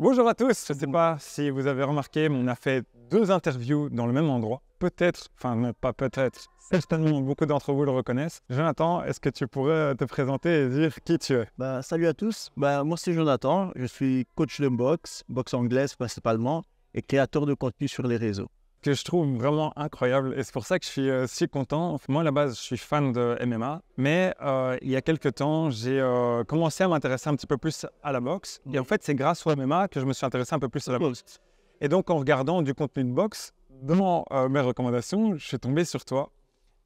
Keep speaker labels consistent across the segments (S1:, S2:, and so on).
S1: Bonjour à tous, je ne sais pas si vous avez remarqué, mais on a fait deux interviews dans le même endroit. Peut-être, enfin pas peut-être, certainement beaucoup d'entre vous le reconnaissent. Jonathan, est-ce que tu pourrais euh, te présenter et dire qui tu es bah, Salut à tous, bah, moi c'est Jonathan, je suis coach de boxe, boxe anglaise principalement, et créateur de contenu sur les réseaux que je trouve vraiment incroyable. Et c'est pour ça que je suis euh, si content. Moi, à la base, je suis fan de MMA, mais euh, il y a quelques temps, j'ai euh, commencé à m'intéresser un petit peu plus à la boxe. Et en fait, c'est grâce au MMA que je me suis intéressé un peu plus à la boxe. Et donc, en regardant du contenu de boxe, dans mes recommandations, je suis tombé sur toi.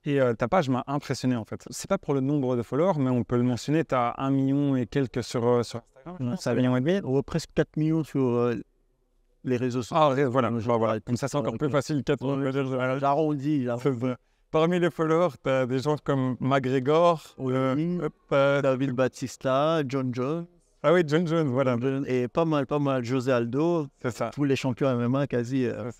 S1: Et ta page m'a impressionné en fait. C'est pas pour le nombre de followers, mais on peut le mentionner. Tu as un million et quelques sur, sur Instagram. ça un million et demi. Ou presque 4 millions sur les réseaux sociaux. Ah, voilà, comme ça, c'est encore plus facile J'arrondis, Parmi les followers, tu as des gens comme McGregor, euh,
S2: euh, David Batista, John Jones. Ah oui, John Jones, voilà. Et pas mal, pas
S1: mal. José Aldo. C'est ça. Tous les champions MMA quasi. Euh,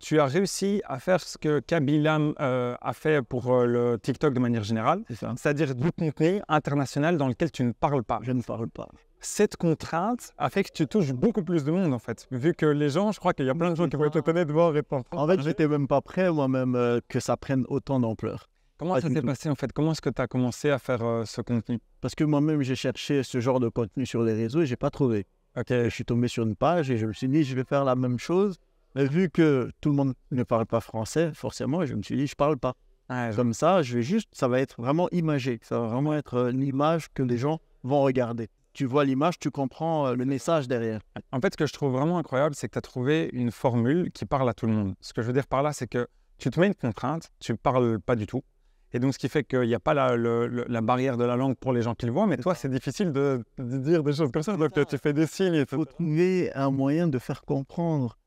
S1: tu as réussi à faire ce que Kabilam a fait pour le TikTok de manière générale, C'est ça. c'est-à-dire du contenu international dans lequel tu ne parles pas. Je ne parle pas cette contrainte a fait que tu touches beaucoup plus de monde en fait. Vu que les gens, je crois qu'il y a plein de gens qui vont être étonnés de voir répondre. En fait, j'étais même pas prêt moi-même euh, que ça prenne autant d'ampleur. Comment ça s'est passé en fait Comment est-ce que tu as commencé à faire euh,
S2: ce contenu Parce que moi-même, j'ai cherché ce genre de contenu sur les réseaux et j'ai pas trouvé. Je suis tombé sur une page et je me suis dit, je vais faire la même chose. Mais vu que tout le monde ne parle pas français, forcément, je me suis dit, je parle pas. Ah, Comme ça, je vais juste, ça va être vraiment imagé. Ça va vraiment être euh, l'image que les gens vont regarder tu vois l'image, tu comprends euh, le message derrière.
S1: En fait, ce que je trouve vraiment incroyable, c'est que tu as trouvé une formule qui parle à tout le monde. Ce que je veux dire par là, c'est que tu te mets une contrainte, tu parles pas du tout. Et donc, ce qui fait qu'il n'y a pas la, barrière de la langue pour les gens qui le voient, mais toi, c'est difficile de, dire des choses comme ça. Donc, tu fais des signes. Il faut trouver
S2: un moyen de faire comprendre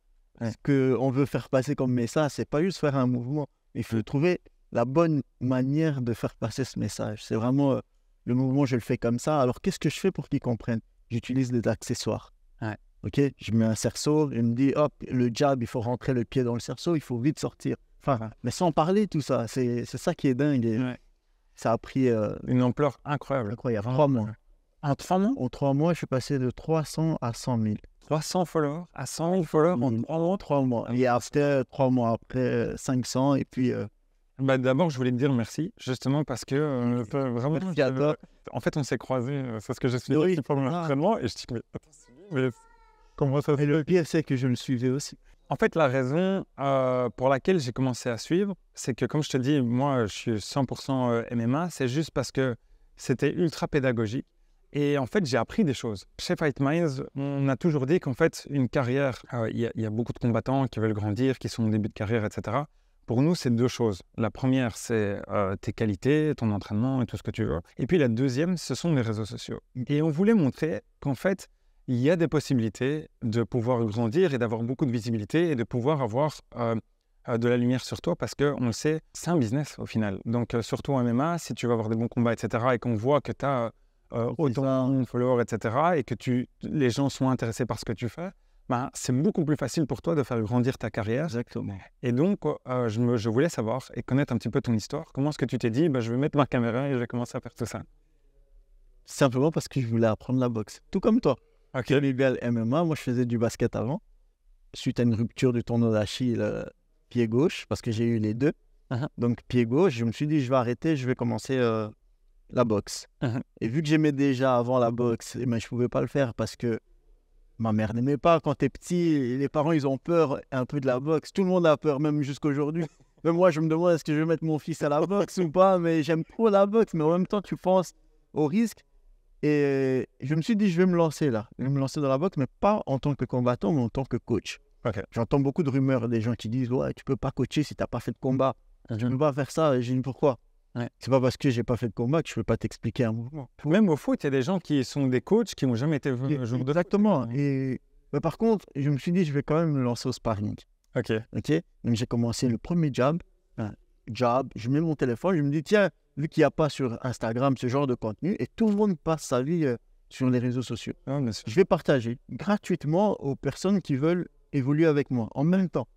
S2: ce ce qu'on veut faire passer comme message. C'est pas juste faire un mouvement. Il faut trouver la bonne manière de faire passer ce message. C'est vraiment euh, le mouvement, je le fais comme ça. Alors, qu'est-ce que je fais pour qu'ils comprennent J'utilise des accessoires. Ouais. OK Je mets un cerceau, je me dit hop, le jab, il faut rentrer le pied dans le cerceau, il faut vite sortir. Enfin, mais sans parler, tout ça. C'est ça qui est dingue. Ça a pris. Euh, Une ampleur incroyable. Incroyable. Trois mois. En trois mois En trois mois, je suis passé de 300 à 100 000.
S1: 300 followers à 100 000 followers en trois mois Trois mois. Et après, trois mois après, 500. Euh, et puis. Euh, bah, d'abord, je voulais te dire merci, justement, parce que euh, vraiment, en fait, on s'est croisés. Euh, c'est ce que j'ai suivi oui. pour mon ah. entraînement. Et je dis, mais attends, mais comment ça se fait le pire, c'est que je le suivais aussi. En fait, la raison euh, pour laquelle j'ai commencé à suivre, c'est que, comme je te dis, moi, je suis 100% MMA. C'est juste parce que c'était ultra pédagogique. Et en fait, j'ai appris des choses. Chez Fight Minds, on a toujours dit qu'en fait, une carrière, il y, a beaucoup de combattants qui veulent grandir, qui sont au début de carrière, etc. Pour nous, c'est deux choses. La première, c'est euh, tes qualités, ton entraînement et tout ce que tu veux. Et puis la deuxième, ce sont les réseaux sociaux. Et on voulait montrer qu'en fait, il y a des possibilités de pouvoir grandir et d'avoir beaucoup de visibilité et de pouvoir avoir euh, euh, de la lumière sur toi parce que on le sait, c'est un business au final. Donc surtout en MMA, si tu vas avoir des bons combats, etc., et qu'on voit que tu as autant de followers, etc., et que tu, les gens sont intéressés par ce que tu fais, bah, c'est beaucoup plus facile pour toi de faire grandir ta carrière. Exactement. Et donc, euh, je, je, voulais savoir et connaître un petit peu ton histoire. Comment est-ce que tu t'es dit, bah, je vais mettre ma caméra et je vais commencer à faire tout ça Simplement parce que je voulais apprendre la boxe, tout comme toi. Ok. Bel MMA, moi je
S2: faisais du basket avant. Suite à une rupture du tournoi d'Achille, pied gauche, parce que j'ai eu les deux. Uh-huh. Donc pied gauche, je me suis dit, je vais arrêter, je vais commencer euh, la boxe. Uh-huh. Et vu que j'aimais déjà avant la mmh. boxe, eh ben, je ne pouvais pas le faire parce que Ma mère n'aimait pas. Quand t'es petit, les parents, ils ont peur un peu de la boxe. Tout le monde a peur, même jusqu'aujourd'hui. Même moi, je me demande est-ce que je vais mettre mon fils à la boxe ou pas, mais j'aime trop la boxe. Mais en même temps, tu penses au risque. Et je me suis dit, je vais me lancer là. Je vais me lancer dans la boxe, mais pas en tant que combattant, mais en tant que coach. J'entends beaucoup de rumeurs des gens qui disent Ouais, tu peux pas coacher si t'as pas fait de combat. Mhm. Je ne peux pas faire ça, j'ai pourquoi Ouais. C'est pas parce que j'ai pas fait de combat que je peux pas t'expliquer un mouvement. Même au foot, il y a des gens qui sont des coachs qui n'ont jamais été joueurs de Exactement. Et bah, par contre, je me suis dit, je vais quand même me lancer au sparring. Ok. Ok. Donc j'ai commencé le premier job. Je mets mon téléphone. Je me dis, tiens, vu qu'il n'y a pas sur Instagram ce genre de contenu, et tout le monde passe sa vie euh, sur les réseaux sociaux, ah, je vais partager gratuitement aux personnes qui veulent évoluer avec moi en même temps.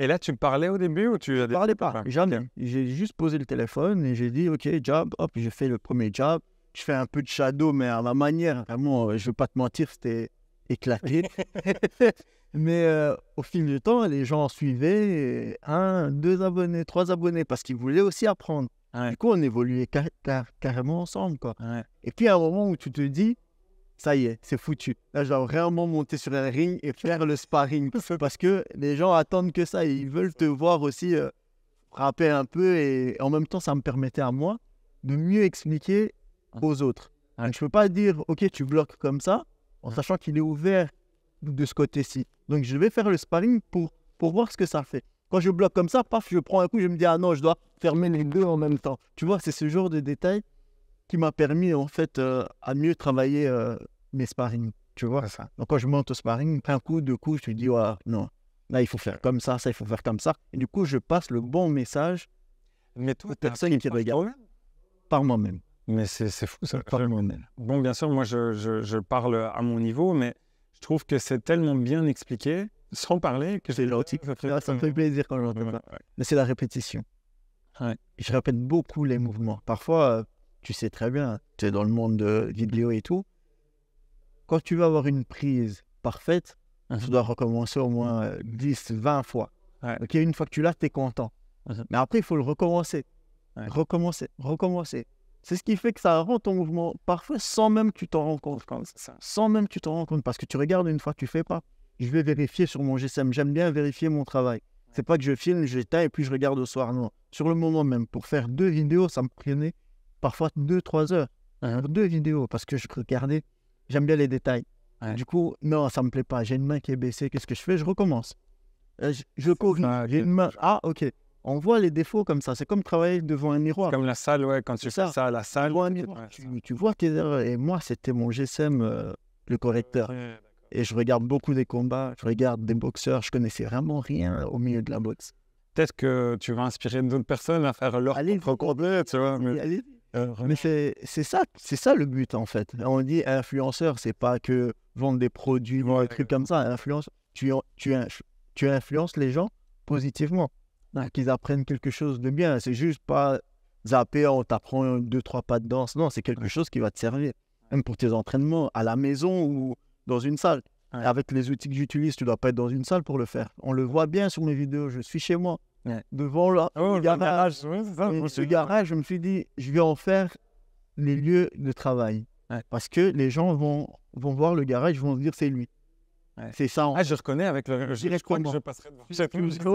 S1: Et là, tu me parlais au début ou tu... Je ne parlais
S2: pas, jamais. J'ai juste posé le téléphone et j'ai dit, OK, job, hop, j'ai fait le premier job. Je fais un peu de shadow, mais à ma manière, vraiment, euh, je ne veux pas te mentir, c'était éclaté. mais euh, au fil du temps, les gens suivaient un, deux abonnés, trois abonnés, parce qu'ils voulaient aussi apprendre. Du coup, on évoluait carrément ensemble. Quoi. Et puis, à un moment où tu te dis, ça y est, c'est foutu. Là, je dois vraiment monter sur un ring et faire le sparring. Parce que les gens attendent que ça. Ils veulent te voir aussi euh, frapper un peu. Et en même temps, ça me permettait à moi de mieux expliquer ah. aux autres. Ah. je ne peux pas dire, OK, tu bloques comme ça, en ah. sachant qu'il est ouvert de ce côté-ci. Donc, je vais faire le sparring pour, pour voir ce que ça fait. Quand je bloque comme ça, paf, je prends un coup, je me dis, ah non, je dois fermer les deux en même temps. Tu vois, c'est ce genre de détails qui m'a permis en fait euh, à mieux travailler euh, mes sparring. Tu vois ça. Donc quand je monte au sparring, un coup, deux coups, je me dis ouais, non, là il faut faire comme ça, ça il faut faire comme ça. Et du coup, je passe le bon
S1: message Mais toi, aux personnes qui regardent par moi-même. Mais c'est fou ça. Par moi-même. Bon, bien sûr, moi je, je, parle à mon niveau, mais je trouve que c'est tellement bien expliqué, sans parler, que c'est ah, Ça, me fait
S2: plaisir quand je Mais c'est la répétition. Ouais. Je répète beaucoup les mouvements. Parfois, euh, tu sais très bien, tu es dans le monde de vidéo et tout. Quand tu veux avoir une prise parfaite, tu uh-huh. dois recommencer au moins 10, euh, 20 fois. Ouais. une fois que tu l'as, tu es content. Uh-huh. Mais après, il faut le recommencer. Recommencer, recommencer. C'est ce qui fait que ça rend ton mouvement parfois sans même que tu t'en rends compte. Sans même que tu t'en rends compte. Parce que tu regardes une fois que tu fais pas. Je vais vérifier sur mon GSM. J'aime bien vérifier mon travail. C'est pas que je filme, j'éteins et puis je regarde au soir. Non. Sur le moment même, pour faire deux vidéos, ça me prenait parfois deux, trois heures hein, deux vidéos parce que je regardais, j'aime bien les détails. Du coup, non, ça me plaît pas. J'ai une main qui est baissée. Qu'est-ce que je fais Je recommence. Euh, je, je Ah, ok. On voit les défauts comme ça. C'est comme travailler devant un miroir. Comme
S1: la salle, ouais. Quand tu ça. fais ça à la salle, tu,
S2: vois tes erreurs. Et moi, c'était mon GSM, euh, le correcteur. et je regarde beaucoup des combats. Je regarde des boxeurs. Je connaissais vraiment rien au milieu de la boxe
S1: peut-être que tu vas inspirer d'autres personnes à faire leur propre combat, tu vois. Mais...
S2: Euh, mais c'est ça, c'est ça le but en fait. On dit influenceur, c'est pas que vendre des produits, ou des trucs comme ça. Influence, tu, tu, tu influences les gens positivement, hein, qu'ils apprennent quelque chose de bien. C'est juste pas zapper, on t'apprend deux trois pas de danse. Non, c'est quelque chose qui va te servir, même pour tes entraînements à la maison ou dans une salle. Avec les outils que j'utilise, tu dois pas être dans une salle pour le faire. On le voit bien sur mes vidéos. Je suis chez moi, Devant ah le, garage. ce garage, je me suis dit, je vais en faire les lieux de travail. Parce que les gens vont, vont voir le garage, vont se dire, c'est lui. C'est ça. Ah, je reconnais avec le. Je, que je passerai devant.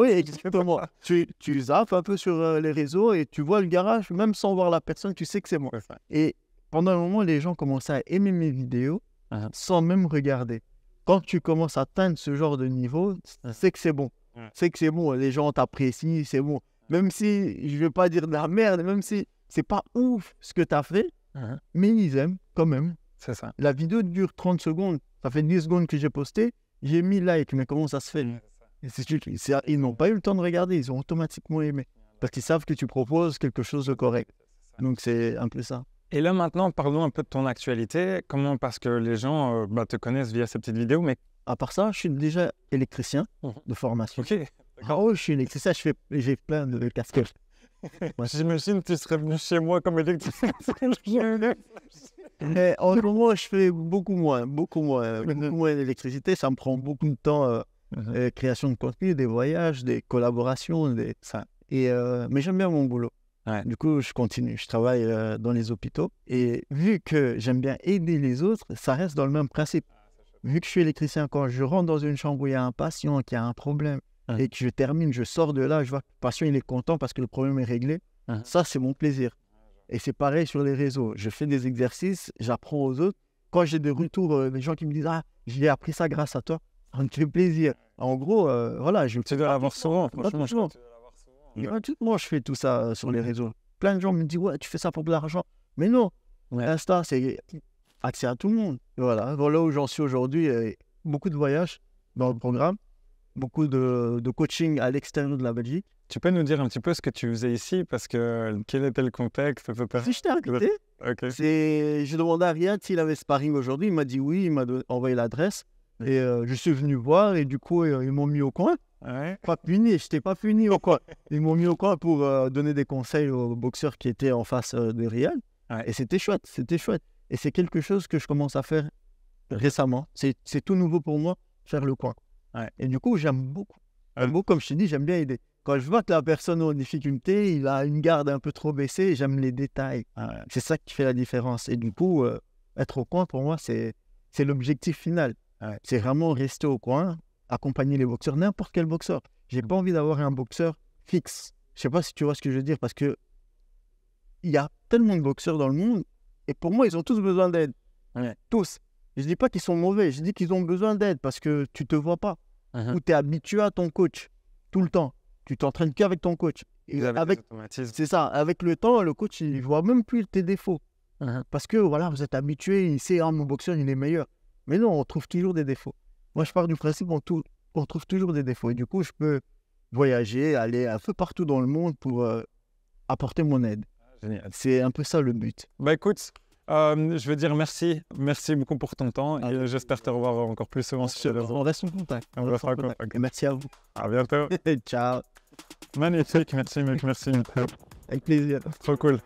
S2: exactement. tu, tu zappes un peu sur euh, les réseaux et tu vois le garage, même sans voir la personne, tu sais que c'est moi. Et pendant un moment, les gens commençaient à aimer mes vidéos uh-huh. sans même regarder. Quand tu commences à atteindre ce genre de niveau, c'est que c'est bon. C'est que c'est bon, les gens t'apprécient, c'est bon. Même si je veux pas dire de la merde, même si c'est pas ouf ce que tu as fait, uh-huh. mais ils aiment quand même. C'est ça. La vidéo dure 30 secondes. Ça fait 10 secondes que j'ai posté. J'ai mis like, mais comment ça se fait Et c'est, Ils n'ont pas eu le temps de regarder, ils ont automatiquement aimé. Parce qu'ils savent que tu proposes quelque chose de correct. Donc c'est un peu ça.
S1: Et là maintenant, parlons un peu de ton actualité. Comment Parce que les gens euh, bah, te connaissent via ces petites vidéo mais à part ça, je suis déjà électricien mmh. de formation. Ah je suis électricien, j'ai plein de
S2: casquettes. Moi, J'imagine que tu serais venu chez moi comme électricien. Mais en ce moment, je fais beaucoup moins, beaucoup moins, beaucoup mhm. moins d'électricité. Ça me prend beaucoup de temps, euh, mhm. euh, création de contenu, des voyages, des collaborations, des, ça. Et, euh, mais j'aime bien mon boulot. Du coup, je continue. Je travaille dans les hôpitaux. Et vu que j'aime bien aider les autres, ça reste dans le même principe vu que je suis électricien, quand je rentre dans une chambre où il y a un patient qui a un problème et que je termine, je sors de là, je vois que le patient il est content parce que le problème est réglé, ça c'est mon plaisir. Et c'est pareil sur les réseaux. Je fais des exercices, j'apprends aux autres. Quand j'ai des retours, euh, des gens qui me disent Ah, j'ai appris ça grâce à toi, ça me plaisir. En gros, euh, voilà. Je... Tu dois l'avoir souvent, franchement. je fais tout ça euh, sur les réseaux. Plein de gens me disent Ouais, tu fais ça pour de l'argent. Mais non, ouais. Insta, c'est accès à tout le monde. Voilà, voilà où j'en suis aujourd'hui. Beaucoup de voyages dans le programme, beaucoup de, coaching à l'extérieur de la Belgique. Tu peux nous dire un petit peu ce que tu faisais ici Parce que quel était le contexte Si je t'ai recruté. okay. demandais à Riyad s'il avait sparring aujourd'hui. Il m'a dit oui, il m'a envoyé l'adresse. Et euh, je suis venu voir et du coup, euh, ils m'ont mis au coin. Pas puni, je n'étais pas puni au coin. Ils m'ont mis au coin pour euh, donner des conseils aux boxeurs qui étaient en face de Riyad. Et c'était chouette, c'était chouette. Et c'est quelque chose que je commence à faire récemment. C'est tout nouveau pour moi, faire le coin. Et du coup, j'aime beaucoup. Euh. comme je te dis, j'aime bien aider. Quand je vois que la personne est en difficulté, il a une garde un peu trop baissée, j'aime les détails. Ah c'est ça qui fait la différence. Et du coup, euh, être au coin, pour moi, c'est l'objectif final. Ah c'est vraiment rester au coin, accompagner les boxeurs, n'importe quel boxeur. J'ai mm. pas envie d'avoir un boxeur fixe. Je sais pas si tu vois ce que je veux dire, parce que il y a tellement de boxeurs dans le monde et pour moi, ils ont tous besoin d'aide. Tous. Je ne dis pas qu'ils sont mauvais, je dis qu'ils ont besoin d'aide parce que tu te vois pas. Uh-huh. Ou tu es habitué à ton coach tout le temps. Tu t'entraînes qu'avec ton coach.
S1: c'est
S2: ça. Avec le temps, le coach, il voit même plus tes défauts. Uh-huh. Parce que voilà, vous êtes habitué, il sait, ah, mon boxeur, il est meilleur. Mais non, on trouve toujours des défauts. Moi, je pars du principe qu'on on trouve toujours des défauts. Et du coup, je peux voyager, aller un peu partout dans le monde pour euh, apporter mon aide. C'est un peu ça le but.
S1: Bah écoute, euh, je veux dire merci. Merci beaucoup pour ton temps. et ah, euh, j'espère te revoir encore plus souvent sur le On reste en contact. On, reste en contact. Et merci à vous. À bientôt. Ciao. Magnifique. Merci, mec. Merci. Avec plaisir. Trop cool.